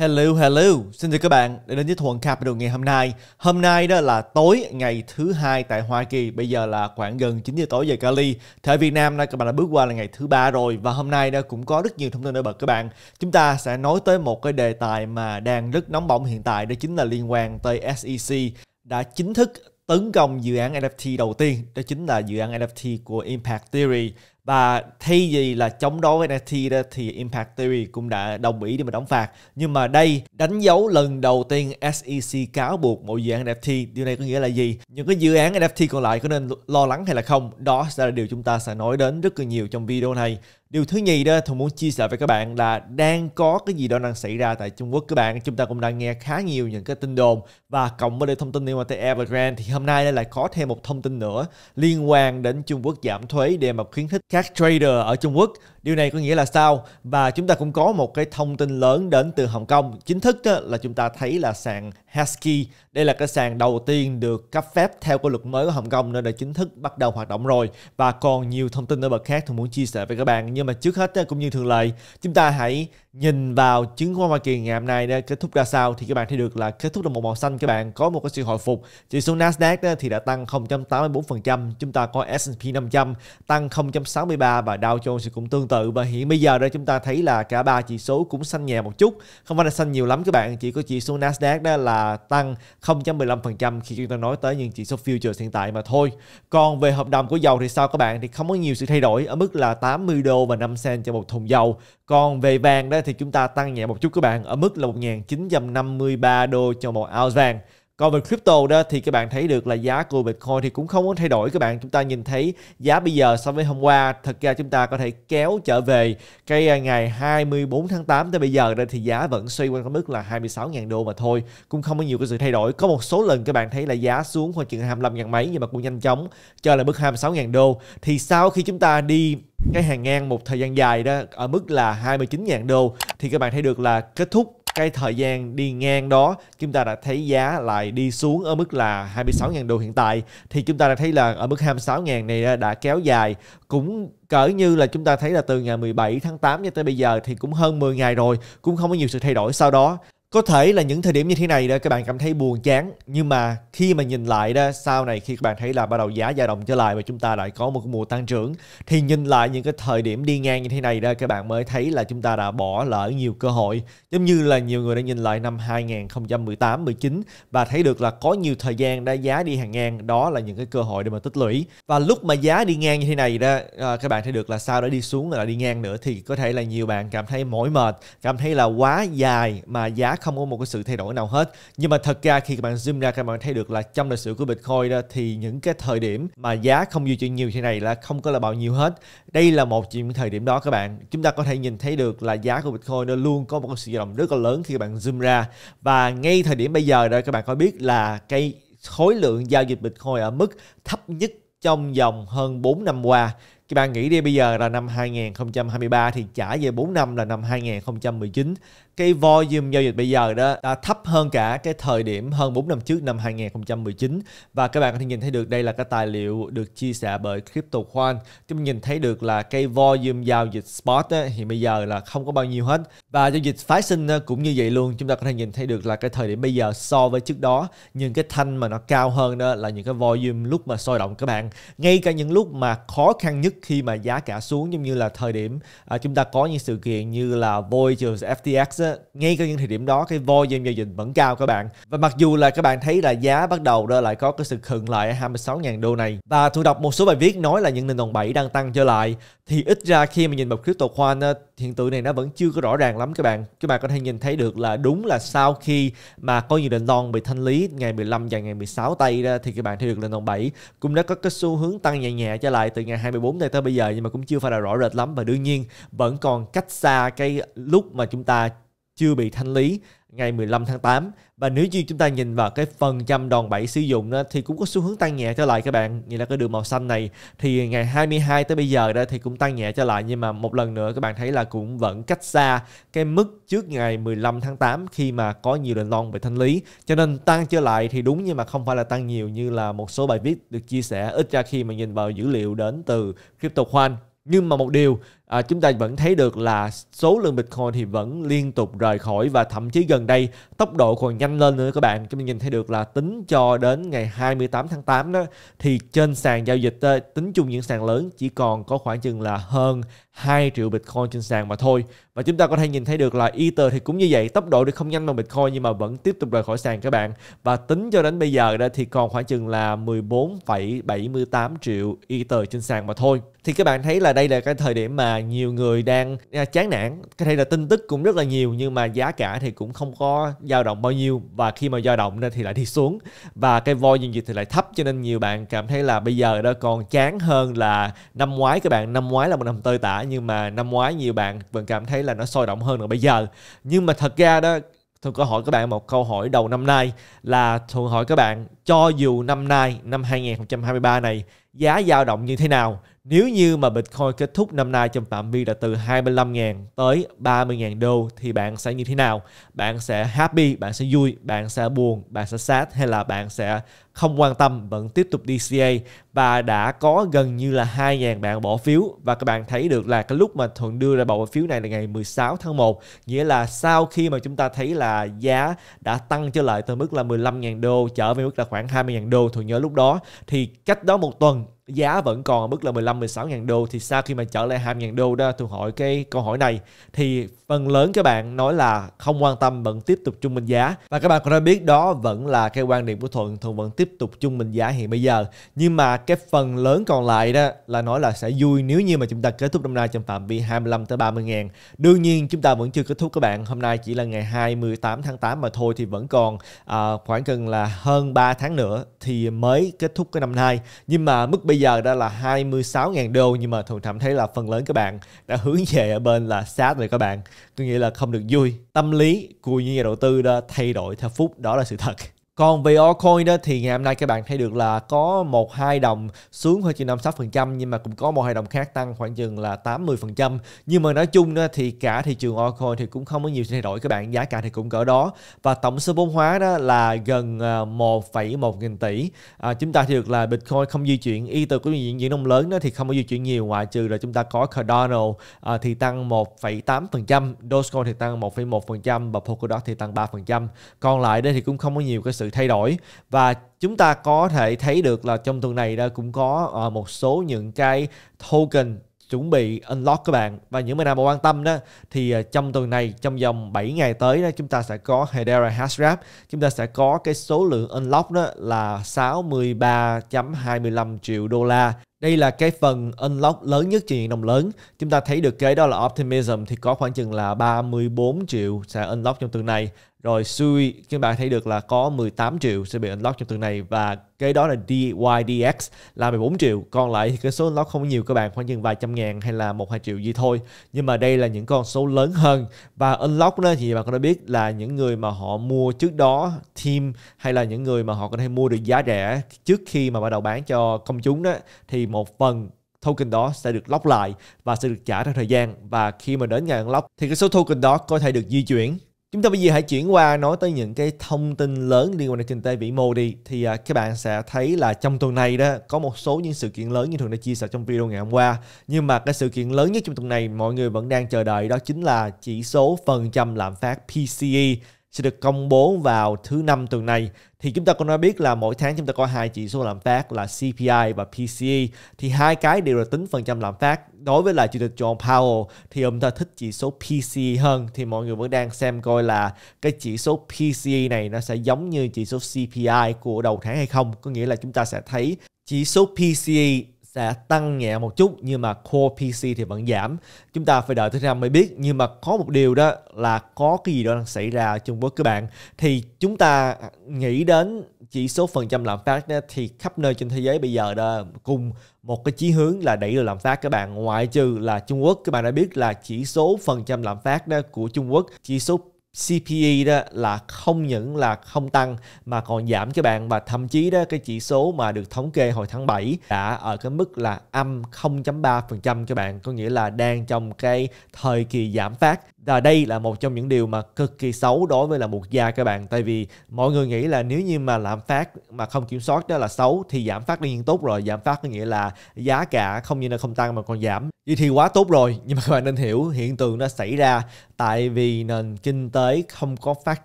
Hello, hello. Xin chào các bạn đã đến với Thuận Capital ngày hôm nay. Hôm nay đó là tối ngày thứ hai tại Hoa Kỳ. Bây giờ là khoảng gần 9 giờ tối giờ Cali. Thì Việt Nam đó các bạn đã bước qua là ngày thứ ba rồi và hôm nay đó cũng có rất nhiều thông tin nổi bật các bạn. Chúng ta sẽ nói tới một cái đề tài mà đang rất nóng bỏng hiện tại đó chính là liên quan tới SEC đã chính thức tấn công dự án NFT đầu tiên đó chính là dự án NFT của Impact Theory và thay vì là chống đối với NFT đó thì Impact Theory cũng đã đồng ý để mà đóng phạt nhưng mà đây đánh dấu lần đầu tiên SEC cáo buộc một dự án NFT điều này có nghĩa là gì những cái dự án NFT còn lại có nên lo lắng hay là không đó sẽ là điều chúng ta sẽ nói đến rất là nhiều trong video này Điều thứ nhì đó Thùng muốn chia sẻ với các bạn là đang có cái gì đó đang xảy ra tại Trung Quốc các bạn. Chúng ta cũng đang nghe khá nhiều những cái tin đồn và cộng với đây thông tin liên quan tới Evergrande thì hôm nay lại có thêm một thông tin nữa liên quan đến Trung Quốc giảm thuế để mà khuyến khích các trader ở Trung Quốc. Điều này có nghĩa là sao? Và chúng ta cũng có một cái thông tin lớn đến từ Hồng Kông. Chính thức đó là chúng ta thấy là sàn husky Đây là cái sàn đầu tiên được cấp phép theo cái luật mới của Hồng Kông nên đã chính thức bắt đầu hoạt động rồi. Và còn nhiều thông tin ở bậc khác tôi muốn chia sẻ với các bạn nhưng mà trước hết cũng như thường lệ chúng ta hãy nhìn vào chứng khoán Hoa Kỳ ngày hôm nay kết thúc ra sao thì các bạn thấy được là kết thúc là một màu xanh các bạn có một cái sự hồi phục chỉ số Nasdaq thì đã tăng 0.84% chúng ta có S&P 500 tăng 0.63 và Dow Jones thì cũng tương tự và hiện bây giờ đây chúng ta thấy là cả ba chỉ số cũng xanh nhẹ một chút không phải là xanh nhiều lắm các bạn chỉ có chỉ số Nasdaq đó là tăng 0.15% khi chúng ta nói tới những chỉ số futures hiện tại mà thôi còn về hợp đồng của dầu thì sao các bạn thì không có nhiều sự thay đổi ở mức là 80 đô và 5 sen cho một thùng dầu. Còn về vàng đó thì chúng ta tăng nhẹ một chút các bạn ở mức là 1.953 đô cho một ounce vàng. Còn về crypto đó thì các bạn thấy được là giá của Bitcoin thì cũng không có thay đổi các bạn. Chúng ta nhìn thấy giá bây giờ so với hôm qua thật ra chúng ta có thể kéo trở về cái à, ngày 24 tháng 8 tới bây giờ đây thì giá vẫn xoay quanh cái mức là 26.000 đô mà thôi. Cũng không có nhiều cái sự thay đổi. Có một số lần các bạn thấy là giá xuống khoảng chừng 25.000 mấy nhưng mà cũng nhanh chóng cho lại mức 26.000 đô. Thì sau khi chúng ta đi cái hàng ngang một thời gian dài đó ở mức là 29.000 đô thì các bạn thấy được là kết thúc cái thời gian đi ngang đó chúng ta đã thấy giá lại đi xuống ở mức là 26.000 đô hiện tại thì chúng ta đã thấy là ở mức 26.000 này đã kéo dài cũng cỡ như là chúng ta thấy là từ ngày 17 tháng 8 cho tới bây giờ thì cũng hơn 10 ngày rồi cũng không có nhiều sự thay đổi sau đó có thể là những thời điểm như thế này đó các bạn cảm thấy buồn chán nhưng mà khi mà nhìn lại đó sau này khi các bạn thấy là bắt đầu giá dao động trở lại và chúng ta lại có một mùa tăng trưởng thì nhìn lại những cái thời điểm đi ngang như thế này đó các bạn mới thấy là chúng ta đã bỏ lỡ nhiều cơ hội giống như là nhiều người đã nhìn lại năm 2018 19 và thấy được là có nhiều thời gian đã giá đi hàng ngang đó là những cái cơ hội để mà tích lũy và lúc mà giá đi ngang như thế này đó ờ, các bạn thấy được là sau đó đi xuống là đi ngang nữa thì có thể là nhiều bạn cảm thấy mỏi mệt cảm thấy là quá dài mà giá không có một cái sự thay đổi nào hết nhưng mà thật ra khi các bạn zoom ra các bạn thấy được là trong lịch sử của Bitcoin đó thì những cái thời điểm mà giá không di chuyển nhiều thế này là không có là bao nhiêu hết đây là một trong những thời điểm đó các bạn chúng ta có thể nhìn thấy được là giá của Bitcoin nó luôn có một sự động rất là lớn khi các bạn zoom ra và ngay thời điểm bây giờ đó các bạn có biết là cái khối lượng giao dịch Bitcoin ở mức thấp nhất trong vòng hơn 4 năm qua các bạn nghĩ đi bây giờ là năm 2023 thì trả về 4 năm là năm 2019 cái volume giao dịch bây giờ đó đã thấp hơn cả cái thời điểm hơn 4 năm trước năm 2019 và các bạn có thể nhìn thấy được đây là cái tài liệu được chia sẻ bởi Crypto Khoan chúng nhìn thấy được là cái volume giao dịch spot á, thì bây giờ là không có bao nhiêu hết và giao dịch phái sinh cũng như vậy luôn chúng ta có thể nhìn thấy được là cái thời điểm bây giờ so với trước đó những cái thanh mà nó cao hơn đó là những cái volume lúc mà sôi động các bạn ngay cả những lúc mà khó khăn nhất khi mà giá cả xuống giống như là thời điểm à, chúng ta có những sự kiện như là Voyager FTX á, ngay cả những thời điểm đó cái volume giao dịch vẫn cao các bạn và mặc dù là các bạn thấy là giá bắt đầu đó lại có cái sự khựng lại ở 26.000 đô này và tôi đọc một số bài viết nói là những nền đồng bảy đang tăng trở lại thì ít ra khi mà nhìn vào crypto khoan hiện tượng này nó vẫn chưa có rõ ràng lắm các bạn các bạn có thể nhìn thấy được là đúng là sau khi mà có nhiều nền non bị thanh lý ngày 15 và ngày 16 tây ra thì các bạn thấy được nền đồng bảy cũng đã có cái xu hướng tăng nhẹ nhẹ trở lại từ ngày 24 tây tới bây giờ nhưng mà cũng chưa phải là rõ rệt lắm và đương nhiên vẫn còn cách xa cái lúc mà chúng ta chưa bị thanh lý ngày 15 tháng 8 và nếu như chúng ta nhìn vào cái phần trăm đòn bẩy sử dụng đó, thì cũng có xu hướng tăng nhẹ trở lại các bạn như là cái đường màu xanh này thì ngày 22 tới bây giờ đó thì cũng tăng nhẹ trở lại nhưng mà một lần nữa các bạn thấy là cũng vẫn cách xa cái mức trước ngày 15 tháng 8 khi mà có nhiều lệnh long về thanh lý cho nên tăng trở lại thì đúng nhưng mà không phải là tăng nhiều như là một số bài viết được chia sẻ ít ra khi mà nhìn vào dữ liệu đến từ CryptoQuant nhưng mà một điều à, chúng ta vẫn thấy được là số lượng Bitcoin thì vẫn liên tục rời khỏi và thậm chí gần đây tốc độ còn nhanh lên nữa các bạn. Chúng ta nhìn thấy được là tính cho đến ngày 28 tháng 8 đó thì trên sàn giao dịch tính chung những sàn lớn chỉ còn có khoảng chừng là hơn 2 triệu Bitcoin trên sàn mà thôi. Và chúng ta có thể nhìn thấy được là Ether thì cũng như vậy, tốc độ thì không nhanh bằng Bitcoin nhưng mà vẫn tiếp tục rời khỏi sàn các bạn. Và tính cho đến bây giờ đó thì còn khoảng chừng là 14,78 triệu Ether trên sàn mà thôi. Thì các bạn thấy là đây là cái thời điểm mà nhiều người đang à, chán nản có thể là tin tức cũng rất là nhiều nhưng mà giá cả thì cũng không có dao động bao nhiêu và khi mà dao động nên thì lại đi xuống và cái voi giao dịch thì lại thấp cho nên nhiều bạn cảm thấy là bây giờ đó còn chán hơn là năm ngoái các bạn năm ngoái là một năm tơi tả nhưng mà năm ngoái nhiều bạn vẫn cảm thấy là nó sôi động hơn là bây giờ nhưng mà thật ra đó thường có hỏi các bạn một câu hỏi đầu năm nay là thường hỏi các bạn cho dù năm nay, năm 2023 này giá dao động như thế nào nếu như mà Bitcoin kết thúc năm nay trong phạm vi là từ 25.000 tới 30.000 đô thì bạn sẽ như thế nào? Bạn sẽ happy, bạn sẽ vui, bạn sẽ buồn, bạn sẽ sad hay là bạn sẽ không quan tâm vẫn tiếp tục DCA và đã có gần như là 2.000 bạn bỏ phiếu và các bạn thấy được là cái lúc mà Thuận đưa ra bỏ phiếu này là ngày 16 tháng 1 nghĩa là sau khi mà chúng ta thấy là giá đã tăng trở lại từ mức là 15.000 đô trở về mức là khoảng 20.000 đô Thuận nhớ lúc đó thì cách đó một tuần giá vẫn còn ở mức là 15 16 ngàn đô thì sau khi mà trở lại 20 ngàn đô đó tôi hỏi cái câu hỏi này thì phần lớn các bạn nói là không quan tâm vẫn tiếp tục trung bình giá và các bạn cũng đã biết đó vẫn là cái quan điểm của Thuận Thuận vẫn tiếp tục trung bình giá hiện bây giờ nhưng mà cái phần lớn còn lại đó là nói là sẽ vui nếu như mà chúng ta kết thúc năm nay trong phạm vi 25 tới 30 ngàn đương nhiên chúng ta vẫn chưa kết thúc các bạn hôm nay chỉ là ngày 28 tháng 8 mà thôi thì vẫn còn à, khoảng gần là hơn 3 tháng nữa thì mới kết thúc cái năm nay nhưng mà mức bây giờ đó là 26.000 đô nhưng mà thường cảm thấy là phần lớn các bạn đã hướng về ở bên là sát rồi các bạn. Tôi nghĩ là không được vui. Tâm lý của những nhà đầu tư đã thay đổi theo phút đó là sự thật. Còn về altcoin đó thì ngày hôm nay các bạn thấy được là có một hai đồng xuống khoảng chừng phần trăm nhưng mà cũng có một hai đồng khác tăng khoảng chừng là 80%. Nhưng mà nói chung đó thì cả thị trường altcoin thì cũng không có nhiều thay đổi các bạn, giá cả thì cũng cỡ đó. Và tổng số vốn hóa đó là gần 1,1 à, nghìn tỷ. À, chúng ta thì được là Bitcoin không di chuyển, Ether của những diễn ông lớn đó thì không có di chuyển nhiều ngoại trừ là chúng ta có Cardano à, thì tăng 1,8%, Dogecoin thì tăng 1,1% và Polkadot thì tăng 3%. Còn lại đây thì cũng không có nhiều cái sự thay đổi và chúng ta có thể thấy được là trong tuần này đã cũng có ờ, một số những cái token chuẩn bị unlock các bạn và những người nào mà quan tâm đó thì ờ, trong tuần này trong vòng 7 ngày tới đó chúng ta sẽ có Hedera Hashrap chúng ta sẽ có cái số lượng unlock đó là 63.25 triệu đô la đây là cái phần unlock lớn nhất trên diện đồng lớn. Chúng ta thấy được cái đó là Optimism thì có khoảng chừng là 34 triệu sẽ unlock trong tuần này. Rồi Sui các bạn thấy được là có 18 triệu sẽ bị unlock trong tuần này và cái đó là DYDX là 14 triệu. Còn lại thì cái số unlock không nhiều các bạn, khoảng chừng vài trăm ngàn hay là một hai triệu gì thôi. Nhưng mà đây là những con số lớn hơn và unlock đó thì bạn có đã biết là những người mà họ mua trước đó team hay là những người mà họ có thể mua được giá rẻ trước khi mà bắt đầu bán cho công chúng đó thì một phần token đó sẽ được lock lại và sẽ được trả theo thời gian và khi mà đến ngày unlock thì cái số token đó có thể được di chuyển Chúng ta bây giờ hãy chuyển qua nói tới những cái thông tin lớn liên quan đến kinh tế vĩ mô đi. Thì à, các bạn sẽ thấy là trong tuần này đó có một số những sự kiện lớn như thường đã chia sẻ trong video ngày hôm qua. Nhưng mà cái sự kiện lớn nhất trong tuần này mọi người vẫn đang chờ đợi đó chính là chỉ số phần trăm lạm phát PCE sẽ được công bố vào thứ năm tuần này thì chúng ta cũng đã biết là mỗi tháng chúng ta có hai chỉ số lạm phát là CPI và PCE thì hai cái đều là tính phần trăm lạm phát đối với lại chủ tịch John Powell thì ông ta thích chỉ số PCE hơn thì mọi người vẫn đang xem coi là cái chỉ số PCE này nó sẽ giống như chỉ số CPI của đầu tháng hay không có nghĩa là chúng ta sẽ thấy chỉ số PCE sẽ tăng nhẹ một chút nhưng mà Core PC thì vẫn giảm. Chúng ta phải đợi tới năm mới biết nhưng mà có một điều đó là có cái gì đó đang xảy ra chung với các bạn. Thì chúng ta nghĩ đến chỉ số phần trăm lạm phát đó, thì khắp nơi trên thế giới bây giờ đó cùng một cái chí hướng là đẩy lùi lạm phát các bạn ngoại trừ là Trung Quốc các bạn đã biết là chỉ số phần trăm lạm phát đó của Trung Quốc chỉ số CPE đó là không những là không tăng mà còn giảm các bạn và thậm chí đó cái chỉ số mà được thống kê hồi tháng 7 đã ở cái mức là âm 0.3% các bạn có nghĩa là đang trong cái thời kỳ giảm phát và đây là một trong những điều mà cực kỳ xấu đối với là một gia các bạn tại vì mọi người nghĩ là nếu như mà lạm phát mà không kiểm soát đó là xấu thì giảm phát đương nhiên tốt rồi giảm phát có nghĩa là giá cả không như là không tăng mà còn giảm vậy thì quá tốt rồi nhưng mà các bạn nên hiểu hiện tượng nó xảy ra tại vì nền kinh tế không có phát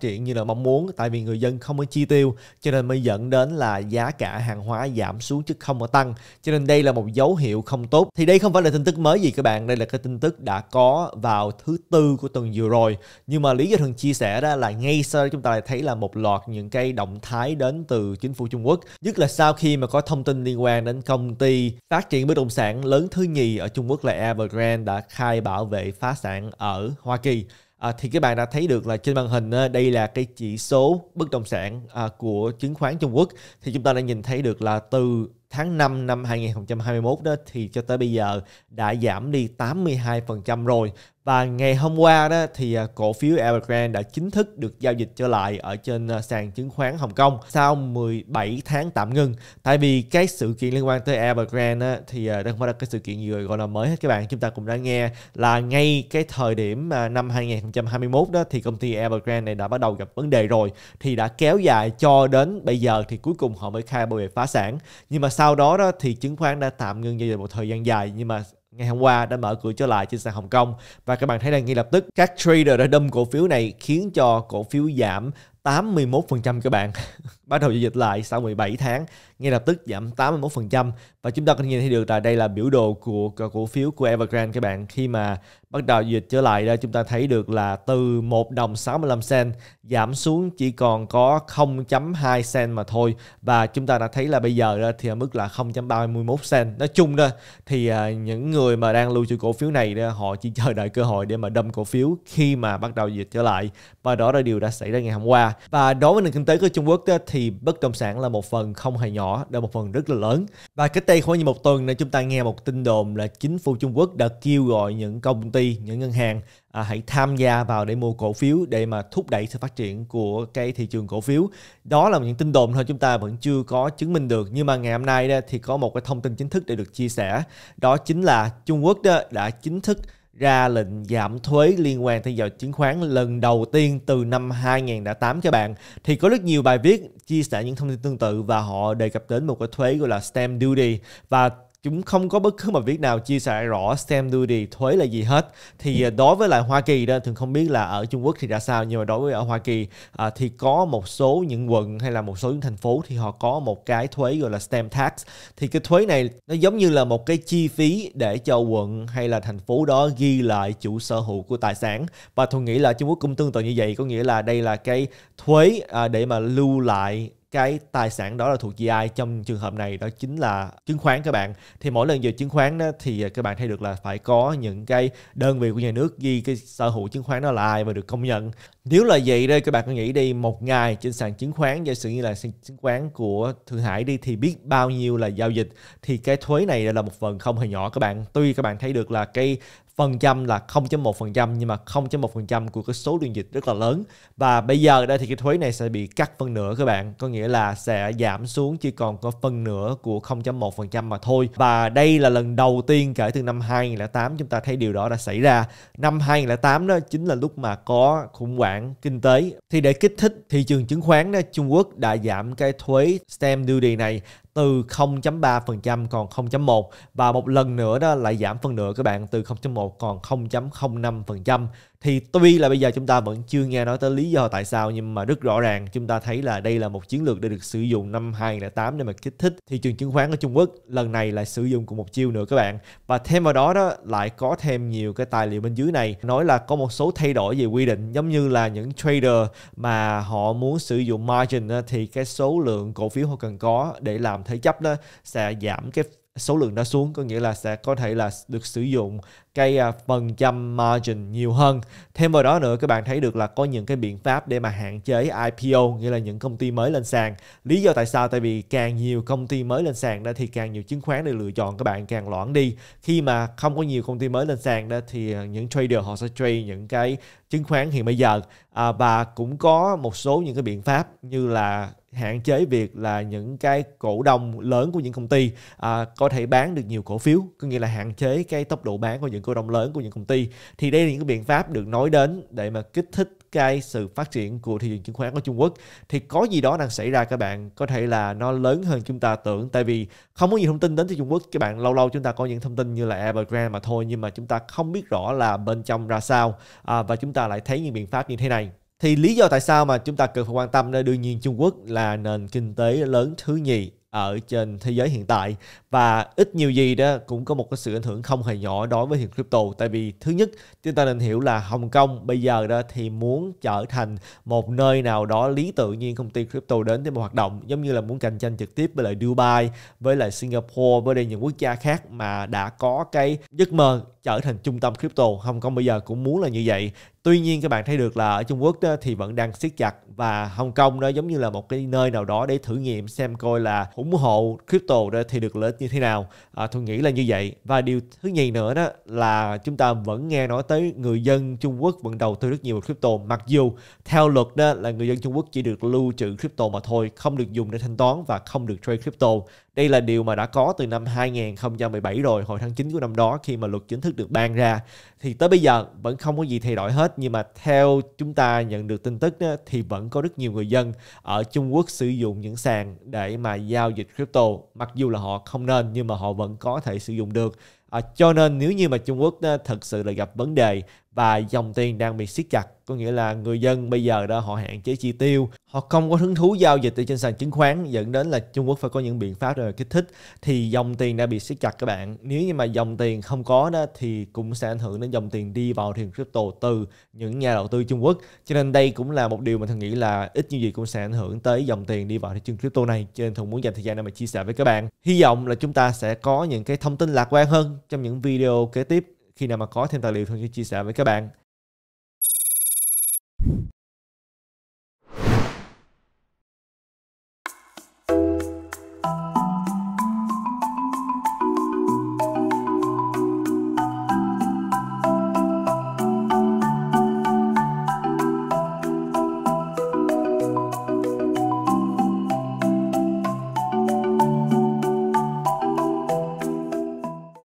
triển như là mong muốn tại vì người dân không có chi tiêu cho nên mới dẫn đến là giá cả hàng hóa giảm xuống chứ không có tăng cho nên đây là một dấu hiệu không tốt thì đây không phải là tin tức mới gì các bạn đây là cái tin tức đã có vào thứ tư của tuần vừa rồi nhưng mà lý do thường chia sẻ đó là ngay sau đó chúng ta lại thấy là một loạt những cái động thái đến từ chính phủ Trung Quốc nhất là sau khi mà có thông tin liên quan đến công ty phát triển bất động sản lớn thứ nhì ở Trung Quốc là Evergrande đã khai bảo vệ phá sản ở Hoa Kỳ À, thì các bạn đã thấy được là trên màn hình đây là cái chỉ số bất động sản à, của chứng khoán Trung Quốc thì chúng ta đã nhìn thấy được là từ tháng 5 năm 2021 đó thì cho tới bây giờ đã giảm đi 82% rồi và ngày hôm qua đó thì à, cổ phiếu Evergrande đã chính thức được giao dịch trở lại ở trên à, sàn chứng khoán Hồng Kông sau 17 tháng tạm ngưng. Tại vì cái sự kiện liên quan tới Evergrande đó, thì à, đây không phải là cái sự kiện gì gọi là mới hết các bạn. Chúng ta cũng đã nghe là ngay cái thời điểm năm 2021 đó thì công ty Evergrande này đã bắt đầu gặp vấn đề rồi thì đã kéo dài cho đến bây giờ thì cuối cùng họ mới khai bảo vệ phá sản. Nhưng mà sau đó đó thì chứng khoán đã tạm ngưng giao dịch một thời gian dài nhưng mà ngày hôm qua đã mở cửa trở lại trên sàn Hồng Kông và các bạn thấy là ngay lập tức các trader đã đâm cổ phiếu này khiến cho cổ phiếu giảm 81% các bạn bắt đầu giao dịch lại sau 17 tháng ngay lập tức giảm 81% và chúng ta có thể nhìn thấy được là đây là biểu đồ của cổ phiếu của Evergrande các bạn khi mà bắt đầu giao dịch trở lại đây chúng ta thấy được là từ 1 đồng 65 cent giảm xuống chỉ còn có 0.2 cent mà thôi và chúng ta đã thấy là bây giờ thì ở mức là 0.31 cent nói chung đó thì à, những người mà đang lưu trữ cổ phiếu này họ chỉ chờ đợi cơ hội để mà đâm cổ phiếu khi mà bắt đầu dịch trở lại và đó là điều đã xảy ra ngày hôm qua và đối với nền kinh tế của Trung Quốc đó, thì bất động sản là một phần không hề nhỏ là một phần rất là lớn và cách đây khoảng như một tuần này chúng ta nghe một tin đồn là chính phủ Trung Quốc đã kêu gọi những công ty những ngân hàng à, hãy tham gia vào để mua cổ phiếu để mà thúc đẩy sự phát triển của cái thị trường cổ phiếu đó là những tin đồn thôi chúng ta vẫn chưa có chứng minh được nhưng mà ngày hôm nay đó, thì có một cái thông tin chính thức để được chia sẻ đó chính là Trung Quốc đó đã chính thức ra lệnh giảm thuế liên quan tới giao chứng khoán lần đầu tiên từ năm 2008 các bạn thì có rất nhiều bài viết chia sẻ những thông tin tương tự và họ đề cập đến một cái thuế gọi là stamp duty và chúng không có bất cứ một việc nào chia sẻ rõ stamp duty thuế là gì hết thì à, đối với lại Hoa Kỳ đó thường không biết là ở Trung Quốc thì ra sao nhưng mà đối với ở Hoa Kỳ à, thì có một số những quận hay là một số những thành phố thì họ có một cái thuế gọi là stamp tax thì cái thuế này nó giống như là một cái chi phí để cho quận hay là thành phố đó ghi lại chủ sở hữu của tài sản và tôi nghĩ là Trung Quốc cũng tương tự như vậy có nghĩa là đây là cái thuế à, để mà lưu lại cái tài sản đó là thuộc về ai trong trường hợp này đó chính là chứng khoán các bạn thì mỗi lần về chứng khoán đó thì à, các bạn thấy được là phải có những cái đơn vị của nhà nước ghi cái sở hữu chứng khoán đó là ai và được công nhận nếu là vậy đây các bạn có nghĩ đi một ngày trên sàn chứng khoán giả sử như là sàn chứng khoán của thượng hải đi thì biết bao nhiêu là giao dịch thì cái thuế này là một phần không hề nhỏ các bạn tuy các bạn thấy được là cái phần trăm là 0.1% nhưng mà 0.1% của cái số đường dịch rất là lớn và bây giờ đây thì cái thuế này sẽ bị cắt phân nửa các bạn có nghĩa là sẽ giảm xuống chỉ còn có phân nửa của 0.1% mà thôi và đây là lần đầu tiên kể từ năm 2008 chúng ta thấy điều đó đã xảy ra năm 2008 đó chính là lúc mà có khủng hoảng kinh tế thì để kích thích thị trường chứng khoán đó Trung Quốc đã giảm cái thuế stamp duty này từ 0.3% còn 0.1 và một lần nữa đó lại giảm phân nửa các bạn từ 0.1 còn 0.05% thì tuy là bây giờ chúng ta vẫn chưa nghe nói tới lý do tại sao nhưng mà rất rõ ràng chúng ta thấy là đây là một chiến lược để được sử dụng năm 2008 để mà kích thích thị trường chứng khoán ở Trung Quốc lần này lại sử dụng cùng một chiêu nữa các bạn và thêm vào đó đó lại có thêm nhiều cái tài liệu bên dưới này nói là có một số thay đổi về quy định giống như là những trader mà họ muốn sử dụng margin thì cái số lượng cổ phiếu họ cần có để làm thế chấp đó sẽ giảm cái số lượng đó xuống có nghĩa là sẽ có thể là được sử dụng cái à, phần trăm margin nhiều hơn. Thêm vào đó nữa các bạn thấy được là có những cái biện pháp để mà hạn chế IPO nghĩa là những công ty mới lên sàn. Lý do tại sao? Tại vì càng nhiều công ty mới lên sàn đó thì càng nhiều chứng khoán để lựa chọn các bạn càng loãng đi. Khi mà không có nhiều công ty mới lên sàn đó thì à, những trader họ sẽ trade những cái chứng khoán hiện bây giờ à, và cũng có một số những cái biện pháp như là hạn chế việc là những cái cổ đông lớn của những công ty à, có thể bán được nhiều cổ phiếu có nghĩa là hạn chế cái tốc độ bán của những cổ đông lớn của những công ty thì đây là những cái biện pháp được nói đến để mà kích thích cái sự phát triển của thị trường chứng khoán ở Trung Quốc thì có gì đó đang xảy ra các bạn có thể là nó lớn hơn chúng ta tưởng tại vì không có gì thông tin đến từ Trung Quốc các bạn lâu lâu chúng ta có những thông tin như là Evergrande mà thôi nhưng mà chúng ta không biết rõ là bên trong ra sao à, và chúng ta lại thấy những biện pháp như thế này thì lý do tại sao mà chúng ta cần phải quan tâm đó đương nhiên Trung Quốc là nền kinh tế lớn thứ nhì ở trên thế giới hiện tại và ít nhiều gì đó cũng có một cái sự ảnh hưởng không hề nhỏ đối với hiện crypto tại vì thứ nhất chúng ta nên hiểu là Hồng Kông bây giờ đó thì muốn trở thành một nơi nào đó lý tự nhiên công ty crypto đến để mà hoạt động giống như là muốn cạnh tranh trực tiếp với lại Dubai với lại Singapore với lại những quốc gia khác mà đã có cái giấc mơ trở thành trung tâm crypto Hồng Kông bây giờ cũng muốn là như vậy tuy nhiên các bạn thấy được là ở Trung Quốc đó, thì vẫn đang siết chặt và Hồng Kông đó giống như là một cái nơi nào đó để thử nghiệm xem coi là ủng hộ crypto đó thì được lợi ích như thế nào à, tôi nghĩ là như vậy và điều thứ nhì nữa đó là chúng ta vẫn nghe nói tới người dân Trung Quốc vẫn đầu tư rất nhiều crypto mặc dù theo luật đó là người dân Trung Quốc chỉ được lưu trữ crypto mà thôi không được dùng để thanh toán và không được trade crypto đây là điều mà đã có từ năm 2017 rồi, hồi tháng 9 của năm đó khi mà luật chính thức được ban ra. Thì tới bây giờ vẫn không có gì thay đổi hết nhưng mà theo chúng ta nhận được tin tức đó, thì vẫn có rất nhiều người dân ở Trung Quốc sử dụng những sàn để mà giao dịch crypto mặc dù là họ không nên nhưng mà họ vẫn có thể sử dụng được À, cho nên nếu như mà Trung Quốc đó, thật sự là gặp vấn đề và dòng tiền đang bị siết chặt có nghĩa là người dân bây giờ đó họ hạn chế chi tiêu họ không có hứng thú giao dịch ở trên sàn chứng khoán dẫn đến là Trung Quốc phải có những biện pháp để kích thích thì dòng tiền đã bị siết chặt các bạn nếu như mà dòng tiền không có đó thì cũng sẽ ảnh hưởng đến dòng tiền đi vào thị trường crypto từ những nhà đầu tư Trung Quốc cho nên đây cũng là một điều mà thường nghĩ là ít như gì cũng sẽ ảnh hưởng tới dòng tiền đi vào thị trường crypto này cho nên thường muốn dành thời gian để mà chia sẻ với các bạn hy vọng là chúng ta sẽ có những cái thông tin lạc quan hơn trong những video kế tiếp khi nào mà có thêm tài liệu thường sẽ chia sẻ với các bạn